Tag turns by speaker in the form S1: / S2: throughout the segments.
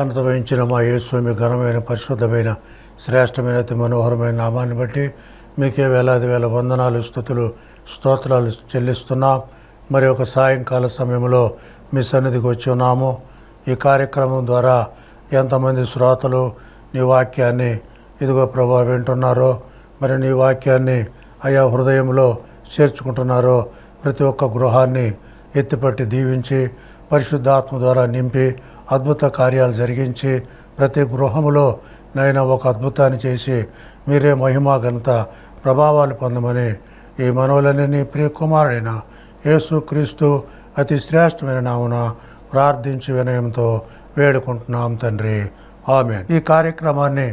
S1: ఘనత వహించిన మా యేసుమి ఘనమైన పరిశుద్ధమైన శ్రేష్టమైన అతి మనోహరమైన నామాన్ని బట్టి మీకే వేలాది వేల వందనాలు స్థుతులు స్తోత్రాలు చెల్లిస్తున్నాం మరి ఒక సాయంకాల సమయంలో మీ సన్నిధికి వచ్చి ఉన్నాము ఈ కార్యక్రమం ద్వారా ఎంతమంది శ్రోతలు నీ వాక్యాన్ని ఇదిగో ప్రభావం వింటున్నారో మరి నీ వాక్యాన్ని అయా హృదయంలో చేర్చుకుంటున్నారో ప్రతి ఒక్క గృహాన్ని ఎత్తిపట్టి దీవించి పరిశుద్ధాత్మ ద్వారా నింపి అద్భుత కార్యాలు జరిగించి ప్రతి గృహములో నాయన ఒక అద్భుతాన్ని చేసి మీరే మహిమా ఘనత ప్రభావాలు పొందమని ఈ మనవులన్నీ ప్రియ కుమారుడైన క్రీస్తు అతి శ్రేష్టమైన నామున ప్రార్థించి వినయంతో వేడుకుంటున్నాం తండ్రి ఆమె ఈ కార్యక్రమాన్ని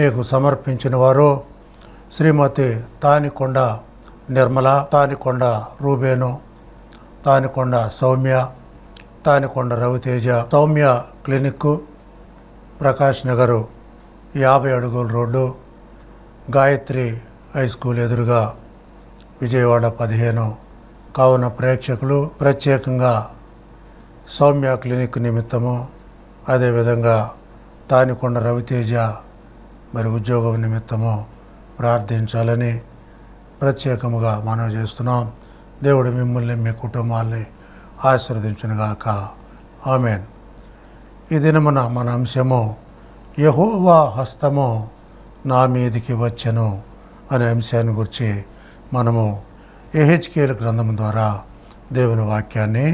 S1: మీకు సమర్పించిన వారు శ్రీమతి తానికొండ నిర్మల తానికొండ రూబేను తానికొండ సౌమ్య తానికొండ రవితేజ సౌమ్య క్లినిక్ ప్రకాష్ నగరు యాభై అడుగుల రోడ్డు గాయత్రి హై స్కూల్ ఎదురుగా విజయవాడ పదిహేను కావున ప్రేక్షకులు ప్రత్యేకంగా సౌమ్య క్లినిక్ నిమిత్తము అదేవిధంగా తానికొండ రవితేజ మరి ఉద్యోగం నిమిత్తము ప్రార్థించాలని ప్రత్యేకముగా మనం చేస్తున్నాం దేవుడు మిమ్మల్ని మీ కుటుంబాల్ని ఆశీర్వదించునుగాక ఆమెన్ ఈ దినమున మన అంశము యహోవా హస్తము నా మీదికి వచ్చెను అనే అంశాన్ని గురించి మనము ఏహెచ్కేల గ్రంథం ద్వారా దేవుని వాక్యాన్ని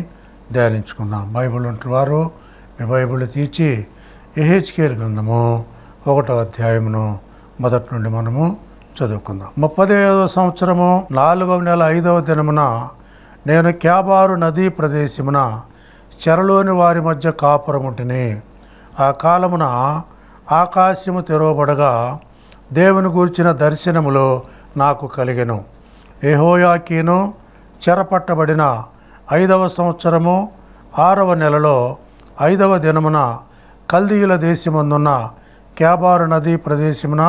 S1: ధ్యానించుకుందాం బైబిల్ వారు మీ బైబిల్ తీర్చి ఏహెచ్కేల గ్రంథము ఒకటో అధ్యాయమును మొదటి నుండి మనము చదువుకుందాం ముప్పై సంవత్సరము నాలుగవ నెల ఐదవ దినమున నేను క్యాబారు నదీ ప్రదేశమున చెరలోని వారి మధ్య కాపురముటిని ఆ కాలమున ఆకాశము తెరవబడగా దేవుని గూర్చిన దర్శనములో నాకు కలిగెను ఏహోయాకీను చెరపట్టబడిన ఐదవ సంవత్సరము ఆరవ నెలలో ఐదవ దినమున కల్దీయుల దేశమందున్న క్యాబారు నదీ ప్రదేశమున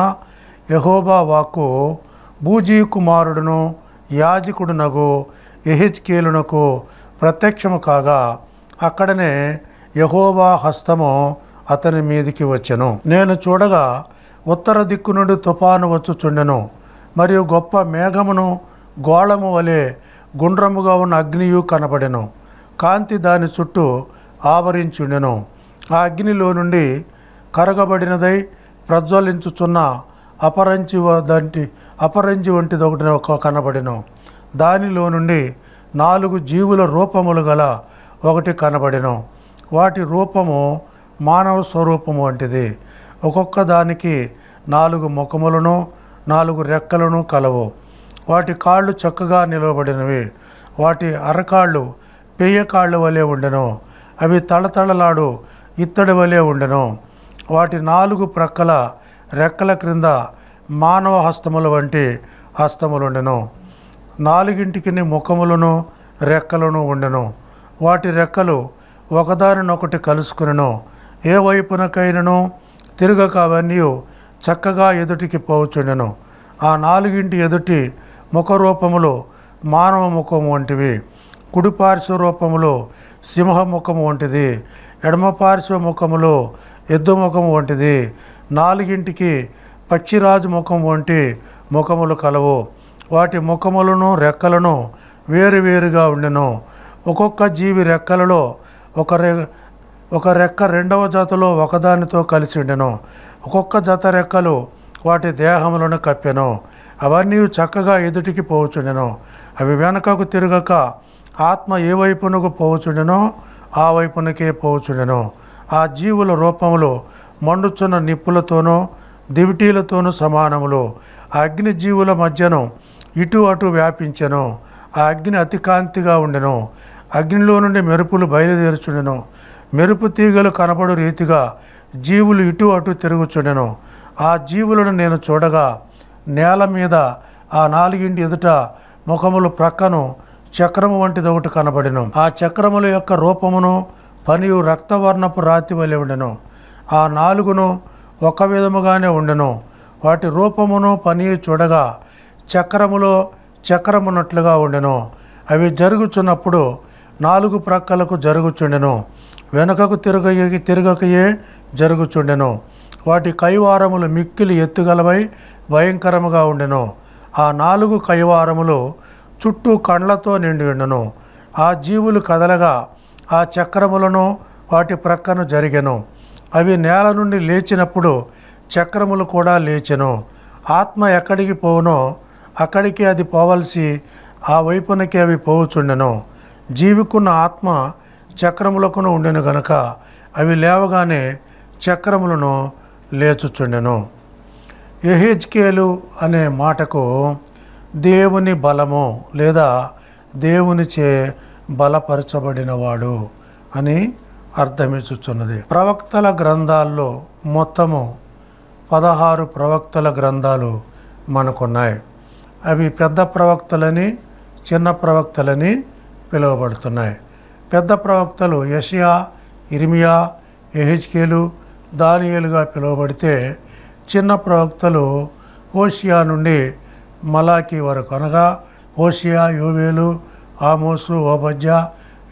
S1: యహోబా వాక్కు భూజీ కుమారుడును నగు ఎహిజ్కేలునకు ప్రత్యక్షము కాగా అక్కడనే యహోవా హస్తము అతని మీదికి వచ్చెను నేను చూడగా ఉత్తర దిక్కు నుండి తుఫాను వచ్చుచుండెను మరియు గొప్ప మేఘమును గోళము వలె గుండ్రముగా ఉన్న అగ్నియు కనబడెను కాంతి దాని చుట్టూ ఆవరించుండెను ఆ అగ్నిలో నుండి కరగబడినదై ప్రజ్వలించుచున్న అపరంచి వంటి అపరంజి వంటిది ఒకటి కనబడెను దానిలో నుండి నాలుగు జీవుల రూపములు గల ఒకటి కనబడెను వాటి రూపము మానవ స్వరూపము వంటిది ఒక్కొక్క దానికి నాలుగు ముఖములను నాలుగు రెక్కలను కలవు వాటి కాళ్ళు చక్కగా నిలవబడినవి వాటి అరకాళ్ళు పెయ్య కాళ్ళు వలె ఉండెను అవి తళతళలాడు ఇత్తడి వలె ఉండెను వాటి నాలుగు ప్రక్కల రెక్కల క్రింద మానవ హస్తముల వంటి హస్తములుండెను నాలుగింటికి ముఖములను రెక్కలను ఉండెను వాటి రెక్కలు ఒకదానినొకటి కలుసుకునను ఏ వైపునకైనను తిరగక అవన్నీ చక్కగా ఎదుటికి పోచుండెను ఆ నాలుగింటి ఎదుటి ముఖరూపములో మానవ ముఖం వంటివి కుడిపార్శ్వ రూపములో సింహముఖం వంటిది ఎడమపార్శ్వ ముఖములో ముఖం వంటిది నాలుగింటికి పక్షిరాజు ముఖం వంటి ముఖములు కలవు వాటి ముఖములను రెక్కలను వేరువేరుగా ఉండెను ఒక్కొక్క జీవి రెక్కలలో ఒక రె ఒక రెక్క రెండవ జతలో ఒకదానితో కలిసి ఉండెను ఒక్కొక్క జత రెక్కలు వాటి దేహములను కప్పెను అవన్నీ చక్కగా ఎదుటికి పోవచుండెను అవి వెనకకు తిరగక ఆత్మ ఏ వైపునకు పోవచుండెనో ఆ వైపునకే పోవచుండెను ఆ జీవుల రూపములు మండుచున్న నిప్పులతోనూ దివిటీలతోనూ సమానములు అగ్నిజీవుల మధ్యను ఇటు అటు వ్యాపించెను ఆ అగ్ని అతి కాంతిగా ఉండెను అగ్నిలో నుండి మెరుపులు బయలుదేరుచుండెను మెరుపు తీగలు కనబడు రీతిగా జీవులు ఇటు అటు తిరుగుచుండెను ఆ జీవులను నేను చూడగా నేల మీద ఆ నాలుగింటి ఎదుట ముఖములు ప్రక్కను చక్రము వంటిది ఒకటి కనబడెను ఆ చక్రముల యొక్క రూపమును పనియు రక్తవర్ణపు రాతి వలె ఉండెను ఆ నాలుగును ఒక విధముగానే ఉండెను వాటి రూపమును పని చూడగా చక్రములో చక్రమున్నట్లుగా ఉండెను అవి జరుగుచున్నప్పుడు నాలుగు ప్రక్కలకు జరుగుచుండెను వెనుకకు తిరగ తిరగకయే జరుగుచుండెను వాటి కైవారములు మిక్కిలి ఎత్తుగలవై భయంకరముగా ఉండెను ఆ నాలుగు కైవారములు చుట్టూ కండ్లతో నిండి ఉండెను ఆ జీవులు కదలగా ఆ చక్రములను వాటి ప్రక్కను జరిగెను అవి నేల నుండి లేచినప్పుడు చక్రములు కూడా లేచెను ఆత్మ ఎక్కడికి పోవునో అక్కడికి అది పోవలసి ఆ వైపునకి అవి పోవచుండెను జీవికున్న ఆత్మ చక్రములకును ఉండెను గనక అవి లేవగానే చక్రములను లేచుచుండెను ఎహెచ్కేలు అనే మాటకు దేవుని బలము లేదా దేవునిచే బలపరచబడినవాడు అని అర్థమిచ్చుచున్నది ప్రవక్తల గ్రంథాల్లో మొత్తము పదహారు ప్రవక్తల గ్రంథాలు మనకున్నాయి అవి పెద్ద ప్రవక్తలని చిన్న ప్రవక్తలని పిలువబడుతున్నాయి పెద్ద ప్రవక్తలు యషియా ఇరిమియా ఎహెచ్కేలు దానియలుగా పిలువబడితే చిన్న ప్రవక్తలు హోషియా నుండి మలాకి వరకు అనగా హోషియా యోవేలు ఆమోసు ఓబజ్జ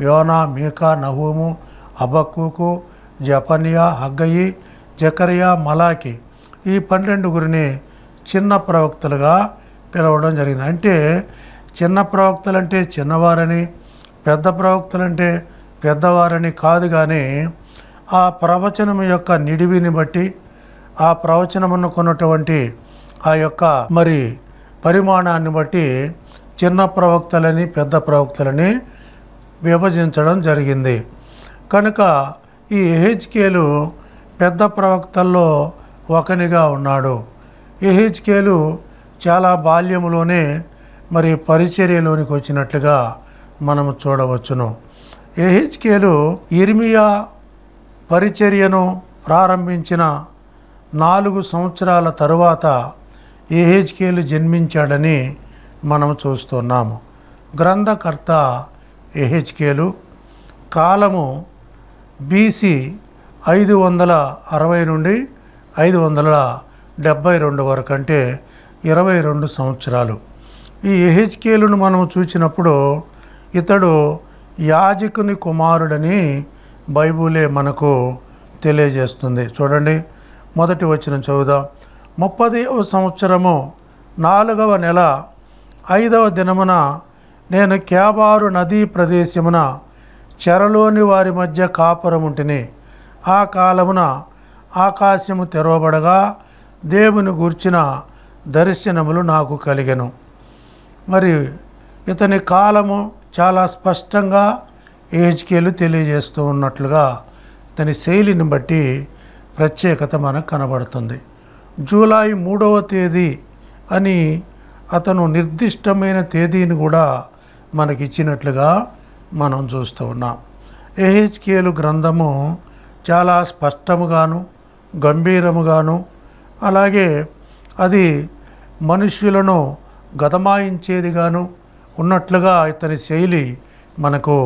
S1: యోనా మీకా నహూము అబక్కుకు జపనియా హగ్గయి జకరియా మలాకి ఈ పన్నెండుగురిని చిన్న ప్రవక్తలుగా పిలవడం జరిగింది అంటే చిన్న ప్రవక్తలంటే చిన్నవారని పెద్ద ప్రవక్తలంటే పెద్దవారని కాదు కానీ ఆ ప్రవచనం యొక్క నిడివిని బట్టి ఆ ప్రవచనమును కొన్నటువంటి ఆ యొక్క మరి పరిమాణాన్ని బట్టి చిన్న ప్రవక్తలని పెద్ద ప్రవక్తలని విభజించడం జరిగింది కనుక ఈ ఎహెచ్కేలు పెద్ద ప్రవక్తల్లో ఒకనిగా ఉన్నాడు ఎహెచ్కేలు చాలా బాల్యములోనే మరి పరిచర్యలోనికి వచ్చినట్లుగా మనము చూడవచ్చును ఏహెచ్కేలు ఇర్మియా పరిచర్యను ప్రారంభించిన నాలుగు సంవత్సరాల తరువాత ఏహెచ్కేలు జన్మించాడని మనం చూస్తున్నాము గ్రంథకర్త ఏహెచ్కేలు కాలము బీసీ ఐదు వందల అరవై నుండి ఐదు వందల డెబ్భై రెండు వరకు అంటే ఇరవై రెండు సంవత్సరాలు ఈ ఎహెచ్కేలును మనం చూసినప్పుడు ఇతడు యాజకుని కుమారుడని బైబులే మనకు తెలియజేస్తుంది చూడండి మొదటి వచ్చిన చదువుదాం ముప్పదవ సంవత్సరము నాలుగవ నెల ఐదవ దినమున నేను కేబారు నదీ ప్రదేశమున చెరలోని వారి మధ్య కాపురముంటిని ఆ కాలమున ఆకాశము తెరవబడగా దేవుని గూర్చిన దర్శనములు నాకు కలిగను మరి ఇతని కాలము చాలా స్పష్టంగా ఏజ్కేలు తెలియజేస్తూ ఉన్నట్లుగా ఇతని శైలిని బట్టి ప్రత్యేకత మనకు కనబడుతుంది జూలై మూడవ తేదీ అని అతను నిర్దిష్టమైన తేదీని కూడా మనకి ఇచ్చినట్లుగా మనం చూస్తూ ఉన్నాం ఏహెచ్కేలు గ్రంథము చాలా స్పష్టముగాను గంభీరముగాను అలాగే అది మనుష్యులను గతమాయించేదిగాను ఉన్నట్లుగా ఇతని శైలి మనకు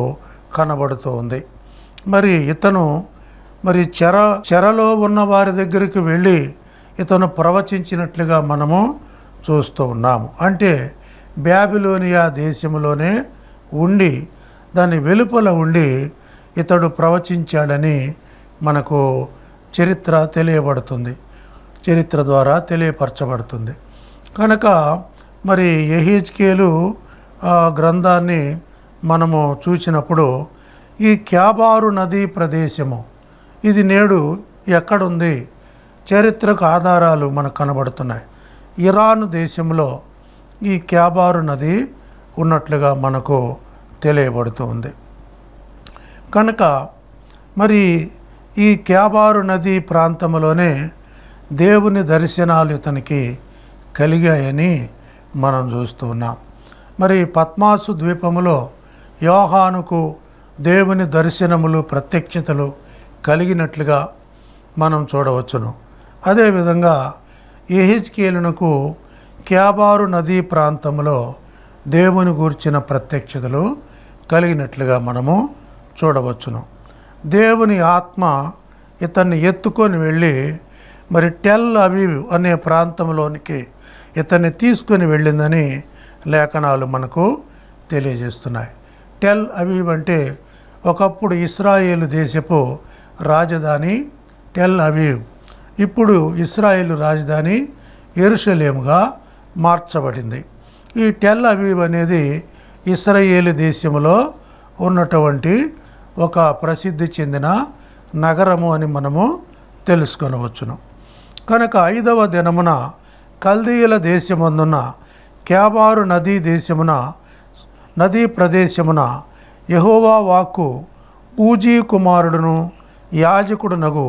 S1: కనబడుతోంది మరి ఇతను మరి చెర చెరలో ఉన్న వారి దగ్గరికి వెళ్ళి ఇతను ప్రవచించినట్లుగా మనము చూస్తూ ఉన్నాము అంటే బ్యాబిలోనియా దేశంలోనే ఉండి దాని వెలుపల ఉండి ఇతడు ప్రవచించాడని మనకు చరిత్ర తెలియబడుతుంది చరిత్ర ద్వారా తెలియపరచబడుతుంది కనుక మరి ఎహెచ్కేలు గ్రంథాన్ని మనము చూసినప్పుడు ఈ క్యాబారు నదీ ప్రదేశము ఇది నేడు ఎక్కడుంది చరిత్రకు ఆధారాలు మనకు కనబడుతున్నాయి ఇరాన్ దేశంలో ఈ క్యాబారు నది ఉన్నట్లుగా మనకు తెలియబడుతుంది కనుక మరి ఈ క్యాబారు నది ప్రాంతంలోనే దేవుని దర్శనాలు ఇతనికి కలిగాయని మనం చూస్తున్నాం మరి పద్మాసు ద్వీపములో యోహానుకు దేవుని దర్శనములు ప్రత్యక్షతలు కలిగినట్లుగా మనం చూడవచ్చును అదేవిధంగా ఎహిజ్కేలునకు క్యాబారు నదీ ప్రాంతంలో దేవుని గూర్చిన ప్రత్యక్షతలు కలిగినట్లుగా మనము చూడవచ్చును దేవుని ఆత్మ ఇతన్ని ఎత్తుకొని వెళ్ళి మరి టెల్ అవీవ్ అనే ప్రాంతంలోనికి ఇతన్ని తీసుకొని వెళ్ళిందని లేఖనాలు మనకు తెలియజేస్తున్నాయి టెల్ అవీవ్ అంటే ఒకప్పుడు ఇస్రాయేల్ దేశపు రాజధాని టెల్ అవీవ్ ఇప్పుడు ఇస్రాయేల్ రాజధాని ఎరుషలేముగా మార్చబడింది ఈ టెల్ అవీవ్ అనేది ఇస్రాయేల్ దేశంలో ఉన్నటువంటి ఒక ప్రసిద్ధి చెందిన నగరము అని మనము తెలుసుకొనవచ్చును కనుక ఐదవ దినమున కల్దీయుల దేశమందున క్యాబారు నదీ దేశమున నదీ ప్రదేశమున యహోవా వాక్కు పూజీ కుమారుడును యాజకుడునగు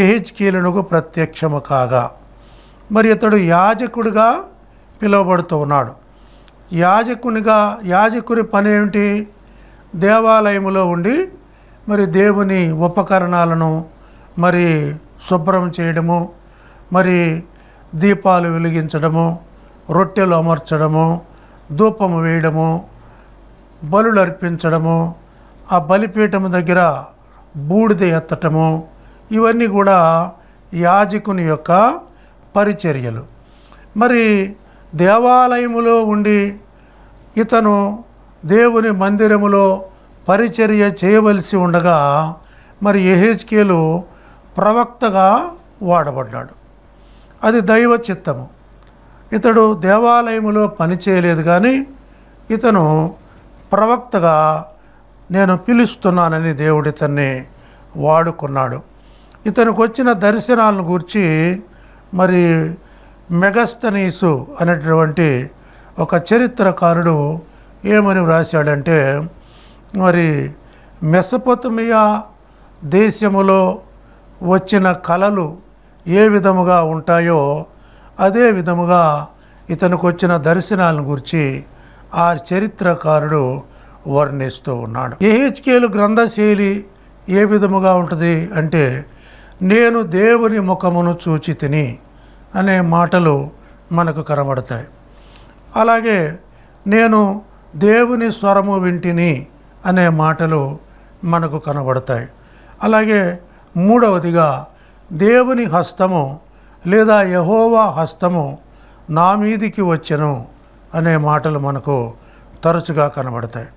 S1: ఎహెచ్కీలనుగు ప్రత్యక్షము కాగా మరి ఇతడు యాజకుడిగా పిలువబడుతూ ఉన్నాడు యాజకునిగా యాజకుని పని ఏమిటి దేవాలయములో ఉండి మరి దేవుని ఉపకరణాలను మరి శుభ్రం చేయడము మరి దీపాలు వెలిగించడము రొట్టెలు అమర్చడము ధూపము వేయడము బలు అర్పించడము ఆ బలిపీఠము దగ్గర బూడిద ఎత్తటము ఇవన్నీ కూడా యాజకుని యొక్క పరిచర్యలు మరి దేవాలయములో ఉండి ఇతను దేవుని మందిరములో పరిచర్య చేయవలసి ఉండగా మరి ఎహెచ్కేలు ప్రవక్తగా వాడబడ్డాడు అది దైవ చిత్తము ఇతడు దేవాలయములో పనిచేయలేదు కానీ ఇతను ప్రవక్తగా నేను పిలుస్తున్నానని దేవుడు ఇతన్ని వాడుకున్నాడు ఇతనికి వచ్చిన దర్శనాలను గురించి మరి మెగస్తనీసు అనేటటువంటి ఒక చరిత్రకారుడు ఏమని వ్రాసాడంటే మరి మెసపోతమియా దేశములో వచ్చిన కళలు ఏ విధముగా ఉంటాయో అదే విధముగా ఇతనికి వచ్చిన దర్శనాలను గురించి ఆ చరిత్రకారుడు వర్ణిస్తూ ఉన్నాడు ఏహెచ్కేలు గ్రంథశైలి ఏ విధముగా ఉంటుంది అంటే నేను దేవుని ముఖమును చూచి తిని అనే మాటలు మనకు కనబడతాయి అలాగే నేను దేవుని స్వరము వింటిని అనే మాటలు మనకు కనబడతాయి అలాగే మూడవదిగా దేవుని హస్తము లేదా యహోవా హస్తము నా మీదికి వచ్చను అనే మాటలు మనకు తరచుగా కనబడతాయి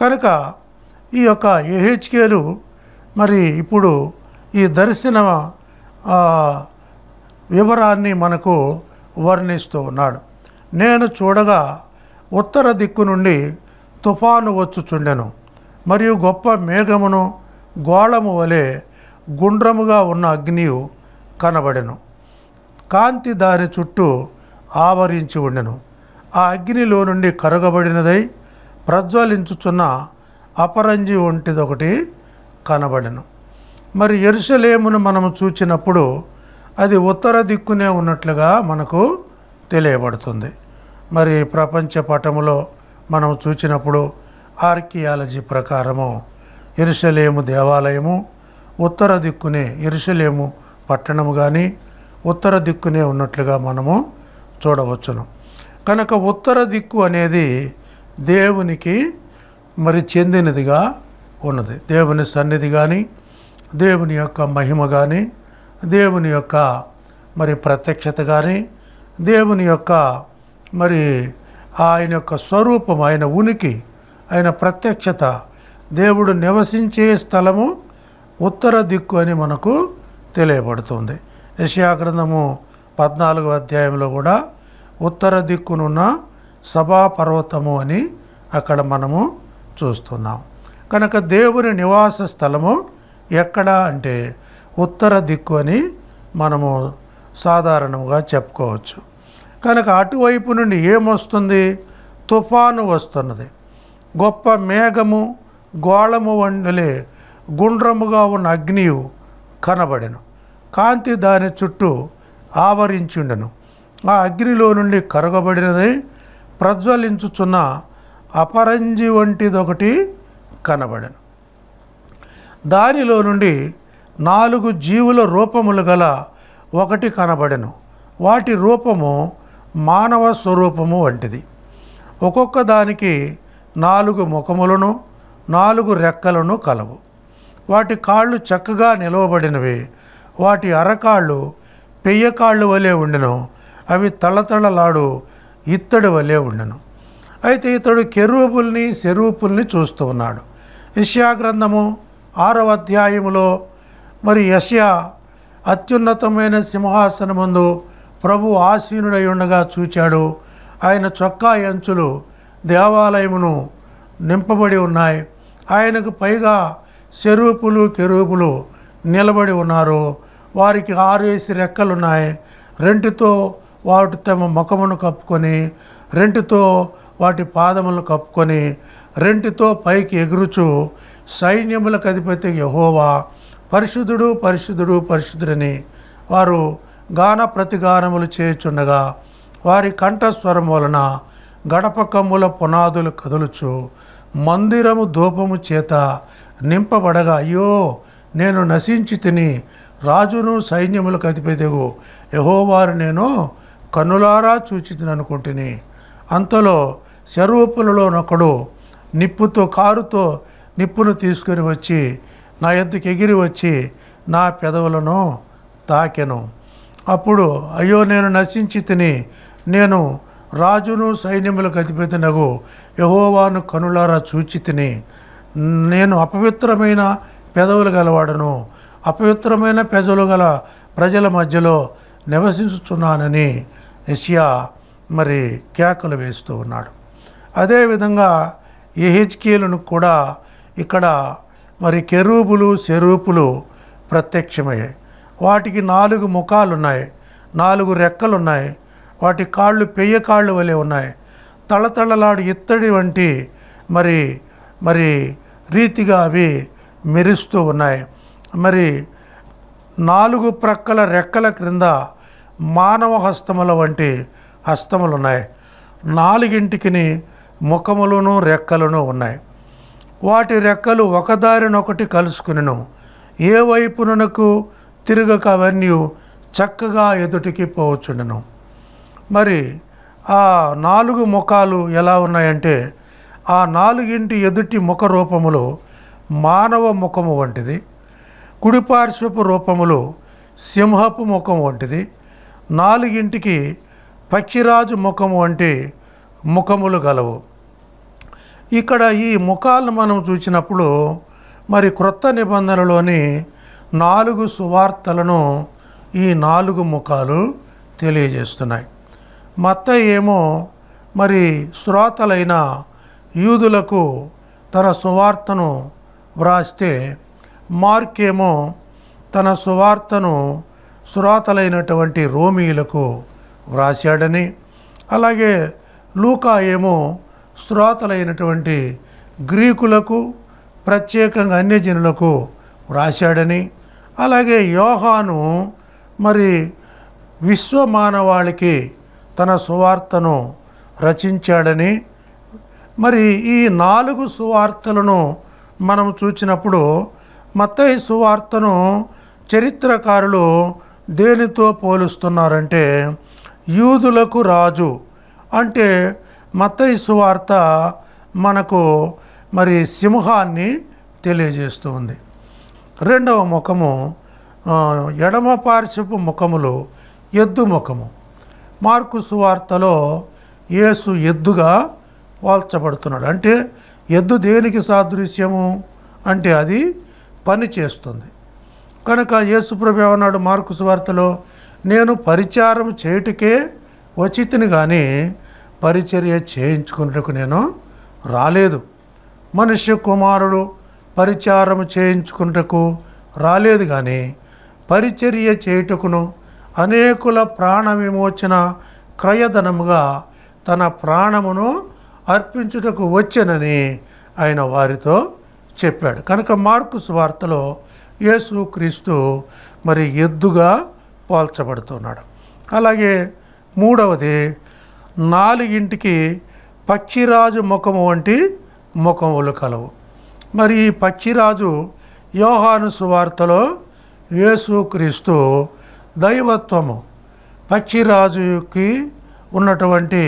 S1: కనుక ఈ యొక్క ఏహెచ్కేలు మరి ఇప్పుడు ఈ దర్శన వివరాన్ని మనకు వర్ణిస్తూ ఉన్నాడు నేను చూడగా ఉత్తర దిక్కు నుండి తుఫాను వచ్చుచుండెను మరియు గొప్ప మేఘమును గోళము వలె గుండ్రముగా ఉన్న అగ్నియు కనబడెను కాంతి దాని చుట్టూ ఆవరించి ఉండెను ఆ అగ్నిలో నుండి కరగబడినదై ప్రజ్వలించుచున్న అపరంజి వంటిదొకటి కనబడెను మరి ఎరుసలేమును మనము చూచినప్పుడు అది ఉత్తర దిక్కునే ఉన్నట్లుగా మనకు తెలియబడుతుంది మరి ప్రపంచ పటములో మనం చూచినప్పుడు ఆర్కియాలజీ ప్రకారము ఎరుసలేము దేవాలయము ఉత్తర దిక్కునే ఎరుసలేము పట్టణము కానీ ఉత్తర దిక్కునే ఉన్నట్లుగా మనము చూడవచ్చును కనుక ఉత్తర దిక్కు అనేది దేవునికి మరి చెందినదిగా ఉన్నది దేవుని సన్నిధి కానీ దేవుని యొక్క మహిమ కానీ దేవుని యొక్క మరి ప్రత్యక్షత కానీ దేవుని యొక్క మరి ఆయన యొక్క స్వరూపం ఆయన ఉనికి ఆయన ప్రత్యక్షత దేవుడు నివసించే స్థలము ఉత్తర దిక్కు అని మనకు తెలియబడుతుంది యశ్యాగ్రంథము పద్నాలుగో అధ్యాయంలో కూడా ఉత్తర దిక్కునున్న సభా పర్వతము అని అక్కడ మనము చూస్తున్నాం కనుక దేవుని నివాస స్థలము ఎక్కడ అంటే ఉత్తర దిక్కు అని మనము సాధారణంగా చెప్పుకోవచ్చు కనుక అటువైపు నుండి ఏమొస్తుంది తుఫాను వస్తున్నది గొప్ప మేఘము గోళము వండలే గుండ్రముగా ఉన్న అగ్నియు కనబడెను కాంతి దాని చుట్టూ ఆవరించుండెను ఆ అగ్నిలో నుండి కరగబడినది ప్రజ్వలించుచున్న అపరంజి వంటిదొకటి కనబడను దానిలో నుండి నాలుగు జీవుల రూపములు గల ఒకటి కనబడెను వాటి రూపము మానవ స్వరూపము వంటిది ఒక్కొక్క దానికి నాలుగు ముఖములను నాలుగు రెక్కలను కలవు వాటి కాళ్ళు చక్కగా నిలవబడినవి వాటి అరకాళ్ళు పెయ్యకాళ్ళు వలె ఉండెను అవి తళతళలాడు ఇత్తడి వలె ఉండెను అయితే ఇతడు కెరూపుల్ని శరూపుల్ని చూస్తూ ఉన్నాడు గ్రంథము ఆరవ అధ్యాయములో మరి యష్యా అత్యున్నతమైన ముందు ప్రభు ఆసీనుడై ఉండగా చూచాడు ఆయన చొక్కా ఎంచులు దేవాలయమును నింపబడి ఉన్నాయి ఆయనకు పైగా చెరూపులు కెరూపులు నిలబడి ఉన్నారు వారికి ఆరేసి రెక్కలున్నాయి రెంటితో వాటి తమ ముఖమును కప్పుకొని రెంటితో వాటి పాదములను కప్పుకొని రెంటితో పైకి ఎగురుచు సైన్యములకు అధిపతి యహోవా పరిశుద్ధుడు పరిశుద్ధుడు పరిశుద్ధుడని వారు గాన ప్రతిగానములు చేయుచుండగా వారి కంఠస్వరం వలన గడప కమ్ముల పునాదులు కదులుచు మందిరము ధూపము చేత నింపబడగా అయ్యో నేను నశించి తిని రాజును సైన్యములకు అధిపతిగు యహోవారు నేను కన్నులారా చూచితిని అంతలో శరూపులలోనొకడు నిప్పుతో కారుతో నిప్పును తీసుకొని వచ్చి నా ఎద్దుకు ఎగిరి వచ్చి నా పెదవులను తాకెను అప్పుడు అయ్యో నేను నశించి తిని నేను రాజును సైన్యములకు అధిపతినగు యహోవాను కనులారా చూచి తిని నేను అపవిత్రమైన పెదవులు గలవాడను అపవిత్రమైన పెదవులు గల ప్రజల మధ్యలో నివసించుచున్నానని ఎషియా మరి కేకలు వేస్తూ ఉన్నాడు అదేవిధంగా ఎహెచ్కేలను కూడా ఇక్కడ మరి కెరూపులు చెరూపులు ప్రత్యక్షమయ్యాయి వాటికి నాలుగు ముఖాలు ఉన్నాయి నాలుగు రెక్కలు ఉన్నాయి వాటి కాళ్ళు పెయ్య కాళ్ళు వలె ఉన్నాయి తళతళలాడు ఇత్తడి వంటి మరి మరి రీతిగా అవి మెరుస్తూ ఉన్నాయి మరి నాలుగు ప్రక్కల రెక్కల క్రింద మానవ హస్తముల వంటి హస్తములు ఉన్నాయి నాలుగింటికి ముఖములను రెక్కలను ఉన్నాయి వాటి రెక్కలు ఒకదారినొకటి కలుసుకునిను ఏ వైపునకు తిరగక అవన్నీ చక్కగా ఎదుటికి పోవచ్చుండెను మరి ఆ నాలుగు ముఖాలు ఎలా ఉన్నాయంటే ఆ నాలుగింటి ఎదుటి ముఖ రూపములో మానవ ముఖము వంటిది కుడిపార్శ్వపు రూపములు సింహపు ముఖం వంటిది నాలుగింటికి పక్షిరాజు ముఖము వంటి ముఖములు గలవు ఇక్కడ ఈ ముఖాలను మనం చూసినప్పుడు మరి క్రొత్త నిబంధనలోని నాలుగు సువార్తలను ఈ నాలుగు ముఖాలు తెలియజేస్తున్నాయి మత్త ఏమో మరి శ్రోతలైన యూదులకు తన సువార్తను వ్రాస్తే మార్కేమో తన సువార్తను సురాతలైనటువంటి రోమీయులకు వ్రాసాడని అలాగే లూకా ఏమో సురాతలైనటువంటి గ్రీకులకు ప్రత్యేకంగా అన్యజనులకు వ్రాశాడని అలాగే యోహాను మరి విశ్వమానవాళికి తన సువార్తను రచించాడని మరి ఈ నాలుగు సువార్తలను మనం చూచినప్పుడు మత్తయి సువార్తను చరిత్రకారులు దేనితో పోలుస్తున్నారంటే యూదులకు రాజు అంటే మత్తయి సువార్త మనకు మరి సింహాన్ని తెలియజేస్తుంది రెండవ ముఖము ఎడమ పార్శ్వపు ముఖములు ఎద్దు ముఖము మార్కు సువార్తలో యేసు ఎద్దుగా పోల్చబడుతున్నాడు అంటే ఎద్దు దేనికి సాదృశ్యము అంటే అది పని చేస్తుంది కనుక యేసుప్రభు ఏమన్నాడు మార్కు సువార్తలో నేను పరిచారం చేయుటకే వచ్చితిని కానీ పరిచర్య చేయించుకున్నట్టుకు నేను రాలేదు మనుష్య కుమారుడు పరిచారం చేయించుకున్నటకు రాలేదు కానీ పరిచర్య చేయుటకును అనేకుల ప్రాణ విమోచన క్రయధనముగా తన ప్రాణమును అర్పించుటకు వచ్చానని ఆయన వారితో చెప్పాడు కనుక మార్కు స్వార్తలో యేసు క్రీస్తు మరి ఎద్దుగా పోల్చబడుతున్నాడు అలాగే మూడవది నాలుగింటికి పక్షిరాజు ముఖము వంటి ముఖములు కలవు మరి ఈ పక్షిరాజు యోహాను సువార్తలో క్రీస్తు దైవత్వము పక్షిరాజుకి ఉన్నటువంటి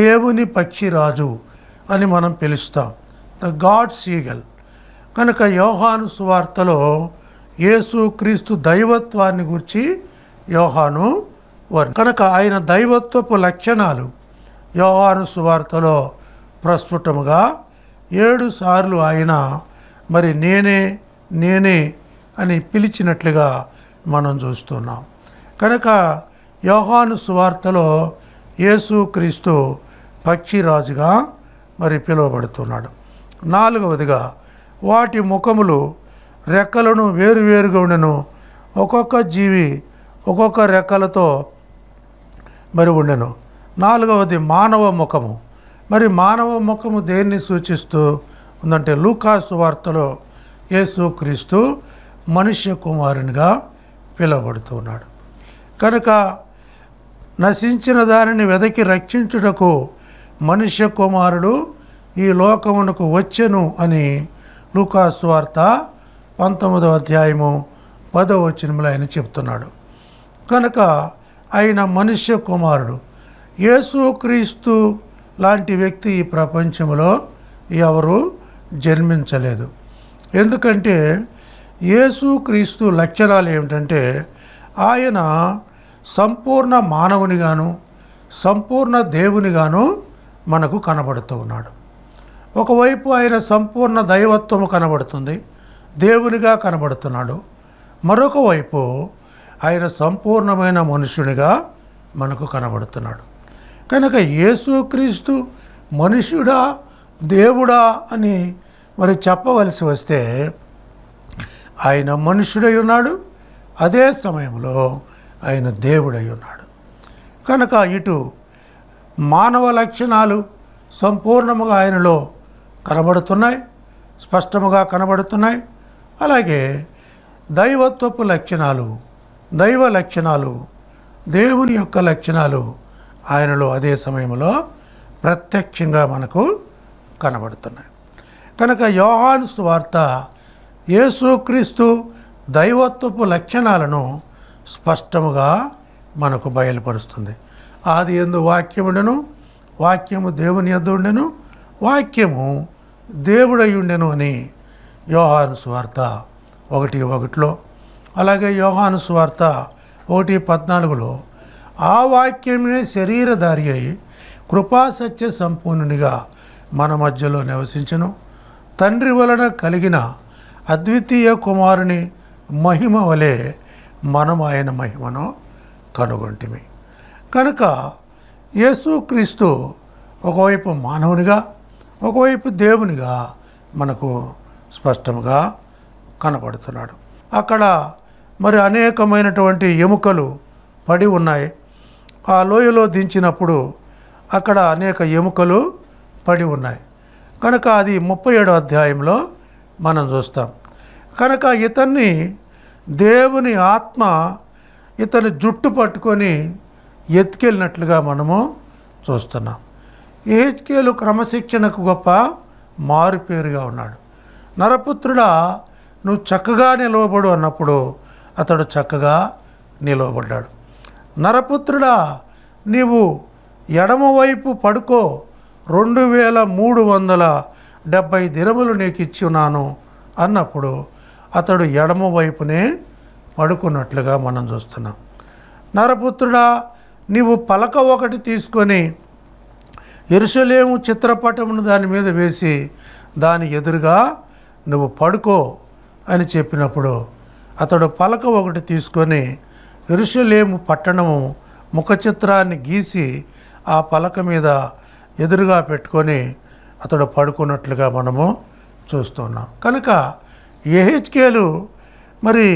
S1: దేవుని పక్షిరాజు అని మనం పిలుస్తాం ద గాడ్ సీగల్ కనుక యోహాను సువార్తలో యేసు క్రీస్తు దైవత్వాన్ని గురించి యోహాను వర్ణ కనుక ఆయన దైవత్వపు లక్షణాలు యోహాను సువార్తలో ప్రస్ఫుటముగా ఏడు సార్లు ఆయన మరి నేనే నేనే అని పిలిచినట్లుగా మనం చూస్తున్నాం కనుక యోహాను సువార్తలో యేసుక్రీస్తు పక్షిరాజుగా మరి పిలువబడుతున్నాడు నాలుగవదిగా వాటి ముఖములు రెక్కలను వేరువేరుగా ఉండెను ఒక్కొక్క జీవి ఒక్కొక్క రెక్కలతో మరి ఉండెను నాలుగవది మానవ ముఖము మరి మానవ ముఖము దేన్ని సూచిస్తూ ఉందంటే లూకాసు వార్తలో యేసుక్రీస్తు మనుష్య కుమారునిగా పిలువబడుతున్నాడు కనుక నశించిన దానిని వెదకి రక్షించుటకు మనుష్య కుమారుడు ఈ లోకమునకు వచ్చెను అని లూకాస్వార్త పంతొమ్మిదవ అధ్యాయము పదవ వచనంలో ఆయన చెప్తున్నాడు కనుక ఆయన మనుష్య కుమారుడు యేసుక్రీస్తు లాంటి వ్యక్తి ఈ ప్రపంచంలో ఎవరు జన్మించలేదు ఎందుకంటే యేసుక్రీస్తు లక్షణాలు ఏమిటంటే ఆయన సంపూర్ణ మానవునిగాను సంపూర్ణ దేవునిగాను మనకు కనబడుతూ ఉన్నాడు ఒకవైపు ఆయన సంపూర్ణ దైవత్వము కనబడుతుంది దేవునిగా కనబడుతున్నాడు మరొక వైపు ఆయన సంపూర్ణమైన మనుషునిగా మనకు కనబడుతున్నాడు కనుక యేసుక్రీస్తు మనుషుడా దేవుడా అని మరి చెప్పవలసి వస్తే ఆయన మనుషుడై ఉన్నాడు అదే సమయంలో ఆయన దేవుడై ఉన్నాడు కనుక ఇటు మానవ లక్షణాలు సంపూర్ణముగా ఆయనలో కనబడుతున్నాయి స్పష్టముగా కనబడుతున్నాయి అలాగే దైవత్వపు లక్షణాలు దైవ లక్షణాలు దేవుని యొక్క లక్షణాలు ఆయనలో అదే సమయంలో ప్రత్యక్షంగా మనకు కనబడుతున్నాయి కనుక యోహాను వార్త యేసుక్రీస్తు దైవత్వపు లక్షణాలను స్పష్టముగా మనకు బయలుపరుస్తుంది ఆది ఎందు వాక్యముండెను వాక్యము దేవుని ఉండెను వాక్యము ఉండెను అని యోహాను స్వార్త ఒకటి ఒకటిలో అలాగే యోహాను స్వార్త ఒకటి పద్నాలుగులో ఆ వాక్యమే శరీరధారి అయి కృపాసత్య సంపూర్ణునిగా మన మధ్యలో నివసించను తండ్రి వలన కలిగిన అద్వితీయ కుమారుని మహిమ వలె మనం ఆయన మహిమను కనుగొంటిమి కనుక యేసుక్రీస్తు ఒకవైపు మానవునిగా ఒకవైపు దేవునిగా మనకు స్పష్టంగా కనపడుతున్నాడు అక్కడ మరి అనేకమైనటువంటి ఎముకలు పడి ఉన్నాయి ఆ లోయలో దించినప్పుడు అక్కడ అనేక ఎముకలు పడి ఉన్నాయి కనుక అది ముప్పై ఏడో అధ్యాయంలో మనం చూస్తాం కనుక ఇతన్ని దేవుని ఆత్మ ఇతని జుట్టు పట్టుకొని ఎత్తుకెళ్ళినట్లుగా మనము చూస్తున్నాం ఏహెచ్కేలు క్రమశిక్షణకు గొప్ప మారుపేరుగా ఉన్నాడు నరపుత్రుడా నువ్వు చక్కగా నిలవబడు అన్నప్పుడు అతడు చక్కగా నిలవబడ్డాడు నరపుత్రుడా నీవు ఎడమవైపు పడుకో రెండు వేల మూడు వందల డెబ్భై దినములు నీకు ఇచ్చున్నాను అన్నప్పుడు అతడు ఎడమ వైపునే పడుకున్నట్లుగా మనం చూస్తున్నాం నరపుత్రుడా నీవు పలక ఒకటి తీసుకొని ఎరుసలేము చిత్రపటమును దాని మీద వేసి దాని ఎదురుగా నువ్వు పడుకో అని చెప్పినప్పుడు అతడు పలక ఒకటి తీసుకొని ఎరుసలేము పట్టణము ముఖ చిత్రాన్ని గీసి ఆ పలక మీద ఎదురుగా పెట్టుకొని అతడు పడుకున్నట్లుగా మనము చూస్తున్నాం కనుక ఏహెచ్కేలు మరి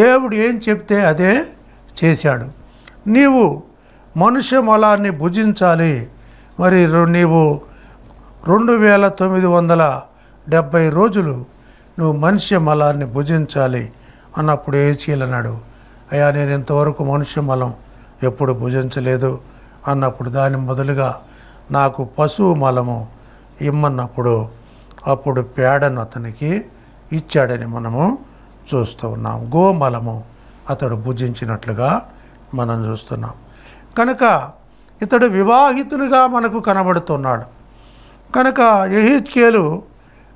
S1: దేవుడు ఏం చెప్తే అదే చేశాడు నీవు మనుష్య మలాన్ని భుజించాలి మరి నీవు రెండు వేల తొమ్మిది వందల డెబ్భై రోజులు నువ్వు మనుష్య మలాన్ని భుజించాలి అన్నప్పుడు ఏచీలు అన్నాడు అయ్యా నేను ఇంతవరకు మనుష్య మలం ఎప్పుడు భుజించలేదు అన్నప్పుడు దాని మొదలుగా నాకు పశువు మలము ఇమ్మన్నప్పుడు అప్పుడు పేడను అతనికి ఇచ్చాడని మనము చూస్తూ ఉన్నాం గోమలము అతడు భుజించినట్లుగా మనం చూస్తున్నాం కనుక ఇతడు వివాహితునిగా మనకు కనబడుతున్నాడు కనుక ఎహిచ్కేలు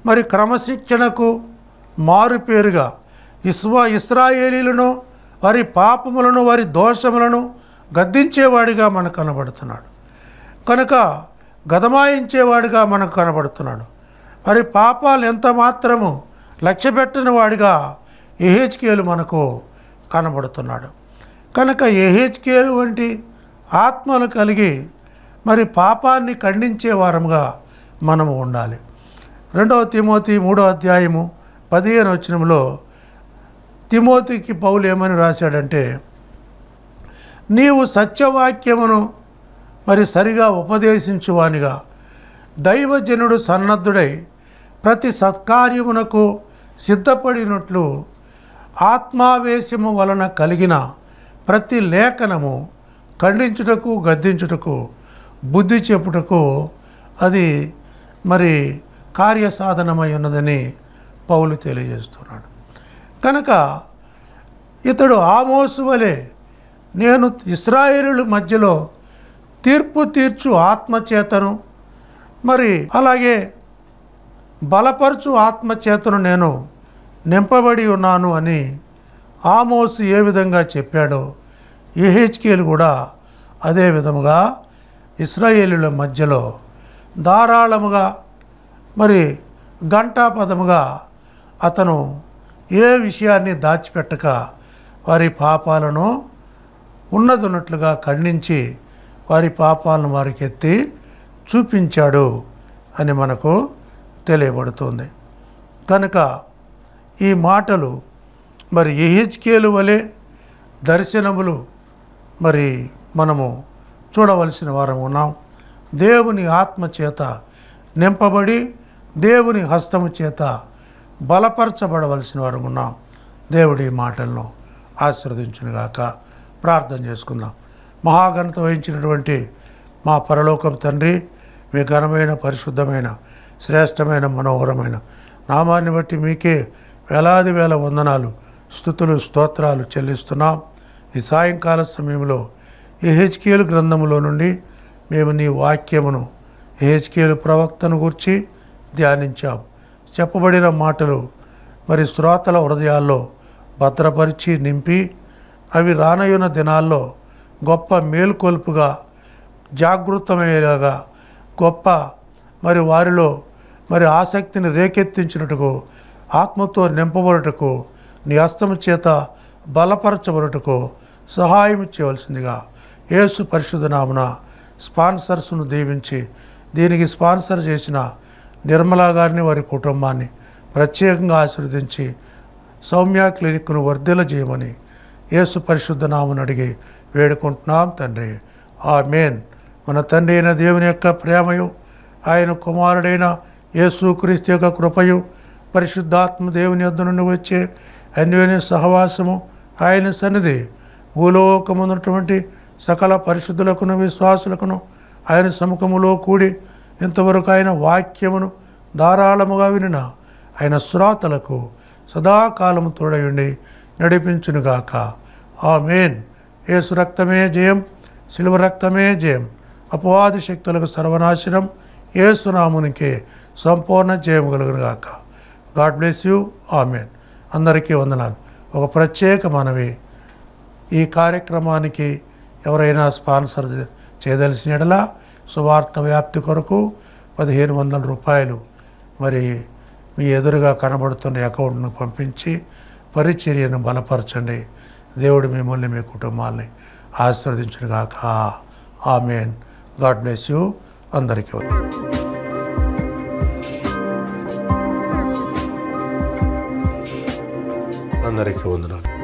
S1: మరి క్రమశిక్షణకు మారుపేరుగా ఇస్వా ఇస్రాయేలీలను వారి పాపములను వారి దోషములను గద్దించేవాడిగా మనకు కనబడుతున్నాడు కనుక గదమాయించేవాడిగా మనకు కనబడుతున్నాడు మరి పాపాలు ఎంత మాత్రము లక్ష్యపెట్టిన వాడిగా ఎహెచ్కేలు మనకు కనబడుతున్నాడు కనుక ఎహెచ్కేలు వంటి ఆత్మలు కలిగి మరి పాపాన్ని ఖండించే వారముగా మనము ఉండాలి రెండవ తిమోతి మూడో అధ్యాయము పదిహేను వచ్చినంలో తిమోతికి పౌలు ఏమని రాశాడంటే నీవు సత్యవాక్యమును మరి సరిగా ఉపదేశించువానిగా దైవజనుడు సన్నద్ధుడై ప్రతి సత్కార్యమునకు సిద్ధపడినట్లు ఆత్మావేశము వలన కలిగిన ప్రతి లేఖనము ఖండించుటకు గద్దించుటకు బుద్ధి చెప్పుటకు అది మరి కార్యసాధనమై ఉన్నదని పౌలు తెలియజేస్తున్నాడు కనుక ఇతడు ఆమోసు వలె నేను ఇస్రాయేలు మధ్యలో తీర్పు తీర్చు ఆత్మచేతను మరి అలాగే బలపరచు ఆత్మచేతను నేను నింపబడి ఉన్నాను అని ఆమోస్ ఏ విధంగా చెప్పాడో ఏహెచ్కేలు కూడా అదే విధముగా ఇస్రాయేలుల మధ్యలో ధారాళముగా మరి గంటాపదముగా అతను ఏ విషయాన్ని దాచిపెట్టక వారి పాపాలను ఉన్నదన్నట్లుగా ఖండించి వారి పాపాలను వారికి ఎత్తి చూపించాడు అని మనకు తెలియబడుతుంది కనుక ఈ మాటలు మరి ఎహెచ్కేలు వలె దర్శనములు మరి మనము చూడవలసిన వారం ఉన్నాం దేవుని ఆత్మ చేత నింపబడి దేవుని హస్తము చేత బలపరచబడవలసిన వారు ఉన్నాం దేవుడి మాటలను ఆశీర్వదించునుగాక ప్రార్థన చేసుకుందాం మహాగణత వహించినటువంటి మా పరలోకం తండ్రి మీ ఘనమైన పరిశుద్ధమైన శ్రేష్టమైన మనోహరమైన నామాన్ని బట్టి మీకే వేలాది వేల వందనాలు స్థుతులు స్తోత్రాలు చెల్లిస్తున్నాం ఈ సాయంకాల సమయంలో ఈ హెచ్కేలు గ్రంథంలో నుండి మేము నీ వాక్యమును హెచ్కేలు ప్రవక్తను గురించి ధ్యానించాం చెప్పబడిన మాటలు మరి శ్రోతల హృదయాల్లో భద్రపరిచి నింపి అవి రానయున్న దినాల్లో గొప్ప మేల్కొల్పుగా జాగృతమయ్యేలాగా గొప్ప మరి వారిలో మరి ఆసక్తిని రేకెత్తించినటుకు ఆత్మతో నింపబడుటకు నీ హస్తము చేత బలపరచబడుటకు సహాయం చేయవలసిందిగా యేసు పరిశుధనామున స్పాన్సర్స్ను దీవించి దీనికి స్పాన్సర్ చేసిన నిర్మలా గారిని వారి కుటుంబాన్ని ప్రత్యేకంగా ఆశీర్వదించి సౌమ్య క్లినిక్ను వర్ధిల చేయమని యేసు పరిశుద్ధ అడిగి వేడుకుంటున్నాం తండ్రి ఆ మేన్ మన తండ్రి అయిన దేవుని యొక్క ప్రేమయు ఆయన కుమారుడైన యేసుక్రీస్తు యొక్క కృపయు పరిశుద్ధాత్మ దేవుని యొద్ద నుండి వచ్చే అన్యోన్య సహవాసము ఆయన సన్నిధి భూలోకమున్నటువంటి సకల పరిశుద్ధులకును విశ్వాసులకును ఆయన సముఖములో కూడి ఇంతవరకు ఆయన వాక్యమును ధారాళముగా వినిన ఆయన శ్రోతలకు సదాకాలము తోడయుండి నడిపించునుగాక మేన్ ఏసు రక్తమే జయం శిల్వ రక్తమే జయం అపవాది శక్తులకు సర్వనాశనం ఏసునామునికి సంపూర్ణ చేయగలుగును గాడ్ బ్లెస్ యూ ఆమెన్ అందరికీ వందనాలు ఒక ప్రత్యేక మనవి ఈ కార్యక్రమానికి ఎవరైనా స్పాన్సర్ చేయదలిసిన ఎడలా సువార్త వ్యాప్తి కొరకు పదిహేను వందల రూపాయలు మరి మీ ఎదురుగా కనబడుతున్న అకౌంట్ను పంపించి పరిచర్యను బలపరచండి దేవుడు మిమ్మల్ని మీ కుటుంబాన్ని ఆశీర్వదించుగాక ఆమెన్ గాడ్ బ్లెస్ యూ అందరికీ వచ్చి అందరికీ వందనాలు